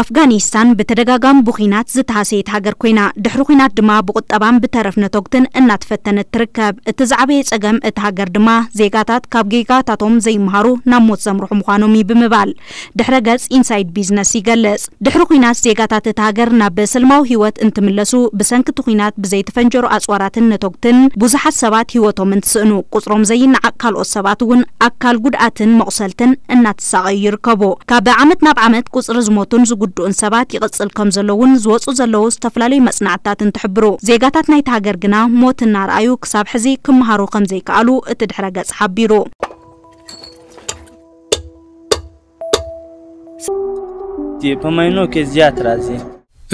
ኣፍጋኒስታን ብተደጋጋሚ ብኩናት ዝተሃሰየት ሃገር ኮይና ድሕሪ ኩናት ድማ ብቁጠባን ብተረፍ ነተግትን እናተፈተነት ትርከብ እቲ ዝዓበየ ፀገም እቲ ሃገር ድማ ዜጋታት ካብ ጌጋታቶም ዘይምሃሩ ናብ ሞት ዘምርሑ ምኳኖም እዩ ብምባል ድሕረ ገጽ ኢንሳይድ ቢዝነስ ይገልጽ ድሕሪ ኩናት ዜጋታት እቲ ሃገር ናብ ሰልማዊ ሂወት እንትምለሱ ብሰንኪቲ ኩናት ብዘይተፈንጀሩ ኣፅዋራትን ነተግትን ብዙሓት ሰባት ሂወቶም እንትስእኑ ቁፅሮም ዘይነዓቅ ካልኦት ሰባት እውን ኣካል ጉድኣትን መቑሰልትን እናተሳቀዩ ይርከቡ ካብ ዓመት ናብ ዓመት ቁፅሪ ዝሞቱን ዝጉድኡን ሰባት ይቕፅል ከም ዘሎ እውን ዝወፁ ዘለዉ ዝተፈላለዩ መፅናዕትታትን ትሕብሩ ዜጋታት ናይቲ ሃገር ግና ሞት እናርኣዩ ክሳብ ሕዚ ክምሃሩ ከም ዘይከኣሉ እቲ ድሕረ ገጽ ሓቢሩ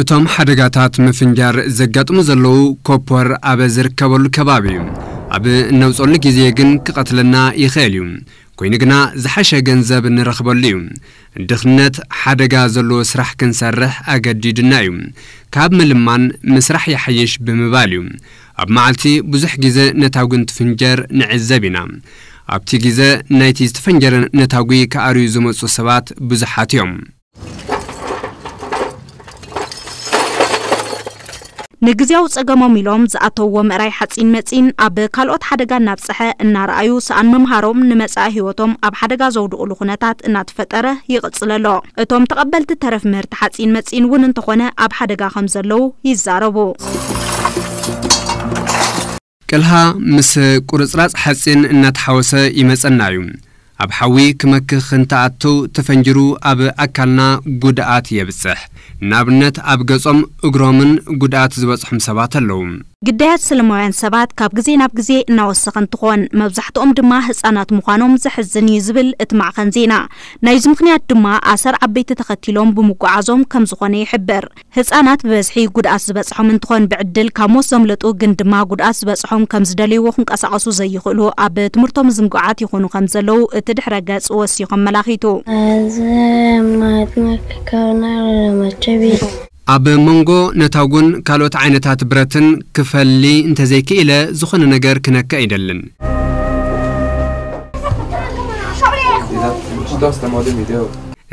እቶም ሓደጋታት ምፍንጃር ዘጋጥሙ ዘለዉ ኮፖር ኣበ ዝርከበሉ ከባቢ እዩ ኣብ እነውፀሉ ግዜ ግን ክቐትለና ይኽእል እዩ ኮይኑ ግና ዝሓሸ ገንዘብ ንረኽበሉ እዩ ድኽነት ሓደጋ ዘለዎ ስራሕ ክንሰርሕ ኣገዲድና እዩ ካብ ምልማን ምስራሕ ይሓይሽ ብምባል እዩ ኣብ መዓልቲ ብዙሕ ግዜ ነታጉን ትፍንጀር ንዕዘብ ኢና ኣብቲ ግዜ ናይቲ ዝተፈንጀረ ነታጉ ከኣርዩ ዝመፁ ሰባት ብዙሓት እዮም ንግዜያዊ ፀገሞም ኢሎም ዝኣተውዎ ምዕራይ ሓፂን መፂን ኣብ ካልኦት ሓደጋ እናብፅሐ እናረኣዩ ሰኣን ምምሃሮም ንመጻኢ ህይወቶም ኣብ ሓደጋ ዘውድቕሉ ኩነታት እናተፈጠረ ይቕፅል ኣሎ እቶም ተቐበልቲ ተረፍ ምህርቲ ሓፂን መፂን እውን እንተኾነ ኣብ ሓደጋ ከም ዘለዉ ይዛረቡ ቅልሃ ምስ ቁርፅራፅ ሓፂን እናተሓወሰ ይመፀና እዩ ኣብ ሓዊ ክመክኽ ክንተኣቱ ተፈንጅሩ ኣብ ኣካልና ጉድኣት የብፅሕ ንኣብነት ኣብ ገጾም እግሮምን ጉድኣት ዝበጽሖም ሰባት ኣለዉ ግዳያት ሰለማውያን ሰባት ካብ ግዜ ናብ ግዜ እናወሰኸ እንትኾን መብዛሕትኦም ድማ ህፃናት ምዃኖም ዘሕዝን እዩ ዝብል እቲ ማዕኸን ዜና ናይዚ ምክንያት ድማ ኣሰር ዓበይቲ ተኸቲሎም ብምጓዓዞም ከም ዝኾነ ይሕብር ህፃናት ብበዝሒ ጉድኣት ዝበፅሖም እንትኾን ብዕድል ካብ ሞት ዘምለጡ ግን ድማ ጉድኣት ዝበፅሖም ከም ዝደለይዎ ክንቀሳቀሱ ዘይኽእሉ ኣብ ትምህርቶም ዝምጉዓት ይኹኑ ከም ዘለው እቲ ድሕረ ገጽ ወሲኹም መላኺቱ ኣብ መንጎ ነታጉን ካልኦት ዓይነታት ብረትን ክፈሊ እንተዘይክኢለ ዝኾነ ነገር ክነክ ይደልን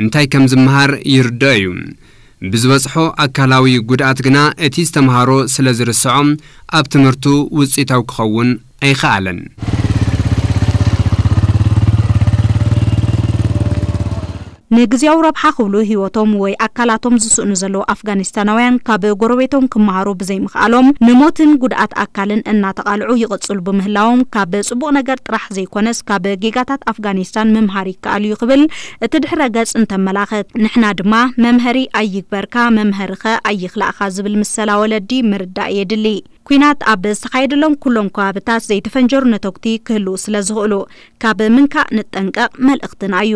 እንታይ ከም ዝምሃር ይርድ እዩ ብዝበጽሖ ኣካላዊ ጉድኣት ግና እቲ ዝተምሃሮ ስለ ዝርስዖም ኣብ ትምህርቱ ውጽኢታዊ ክኸውን ኣይኸኣለን ንግዜያዊ ረብሓ ክብሉ ሂወቶም ወይ ኣካላቶም ዝስእኑ ዘለዉ ኣፍጋኒስታናውያን ካብ ጎረቤቶም ክመሃሩ ብዘይምኽኣሎም ንሞትን ጉድኣት ኣካልን እናተቓልዑ ይቕጽሉ ብምህላዎም ካብ ጽቡቕ ነገር ጥራሕ ዘይኮነስ ካብ ጌጋታት ኣፍጋኒስታን ምምሃር ይከኣል እዩ ክብል እቲ ድሕረ ገጽ እንተመላኽት ንሕና ድማ መምሀሪ ኣይግበርካ መምሃሪኸ ኣይኽላእኻ ዝብል ምሰላ ወለዲ ምርዳእ የድሊ ኩናት ኣብ ዝተካየደሎም ኩሎም ከባብታት ዘይተፈንጀሩ ነተኩቲ ክህልው ስለ ዝኽእሉ ካብ ምንካእ ንጠንቀቕ መልእኽትና እዩ